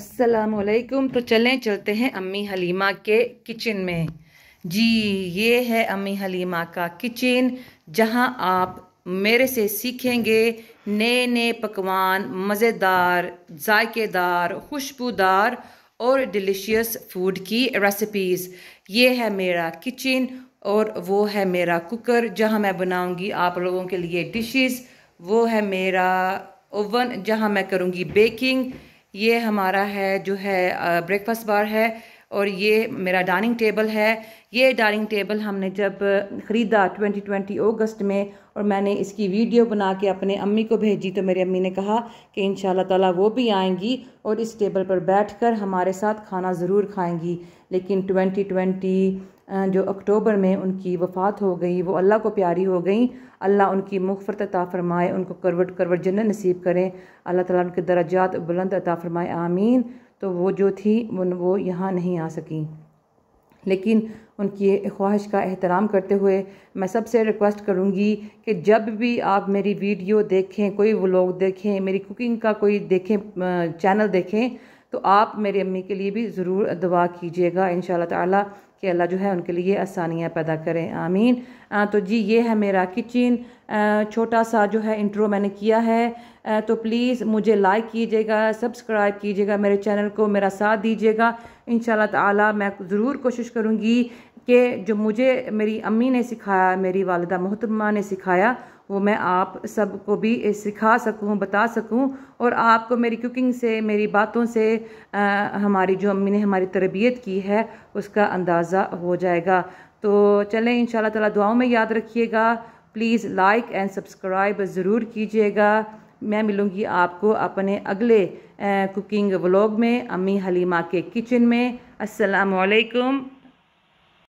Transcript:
असलकुम तो चलें चलते हैं अम्मी हलीमा के किचन में जी ये है अम्मी हलीमा का किचन जहां आप मेरे से सीखेंगे नए नए पकवान मज़ेदार जायकेदार खुशबूदार और डिलीशियस फूड की रेसिपीज़ ये है मेरा किचन और वो है मेरा कुकर जहां मैं बनाऊंगी आप लोगों के लिए डिशेस वो है मेरा ओवन जहां मैं करूंगी बेकिंग ये हमारा है जो है ब्रेकफास्ट बार है और ये मेरा डाइनिंग टेबल है ये डाइनिंग टेबल हमने जब ख़रीदा 2020 अगस्त में और मैंने इसकी वीडियो बना के अपने अम्मी को भेजी तो मेरी अम्मी ने कहा कि इन ताला वो भी आएंगी और इस टेबल पर बैठकर हमारे साथ खाना ज़रूर खाएंगी लेकिन 2020 जो अक्टूबर में उनकी वफ़ात हो गई वो अल्लाह को प्यारी हो गई अल्लाह उनकी मुखरत अता फ़रमाए उनको करवट करवट जन्न नसीब करें अल्लाह ताला उनके दर्जात बुलंद अता फ़रमाए आमीन तो वो जो थी वो यहाँ नहीं आ सकी लेकिन उनकी ख्वाहिश का एहतराम करते हुए मैं सबसे रिक्वेस्ट करूँगी कि जब भी आप मेरी वीडियो देखें कोई व्लॉग देखें मेरी कुकिंग का कोई देखें चैनल देखें तो आप मेरी अम्मी के लिए भी ज़रूर दुआ कीजिएगा इन शाह कि अल्लाह जो है उनके लिए आसानियाँ पैदा करें आमीन आ, तो जी ये है मेरा किचन छोटा सा जो है इंट्रो मैंने किया है आ, तो प्लीज़ मुझे लाइक कीजिएगा सब्सक्राइब कीजिएगा मेरे चैनल को मेरा साथ दीजिएगा इन ताला मैं ज़रूर कोशिश करूँगी कि जो मुझे मेरी अम्मी ने सिखाया मेरी वालदा मोहतरमा ने सिखाया वो मैं आप सबको भी सिखा सकूं बता सकूं और आपको मेरी कुकिंग से मेरी बातों से आ, हमारी जो अम्मी ने हमारी तरबियत की है उसका अंदाज़ा हो जाएगा तो चलें इन ताला दुआओं में याद रखिएगा प्लीज़ लाइक एंड सब्सक्राइब ज़रूर कीजिएगा मैं मिलूँगी आपको अपने अगले आ, कुकिंग व्लॉग में अम्मी हलीमा के किचन में असलकम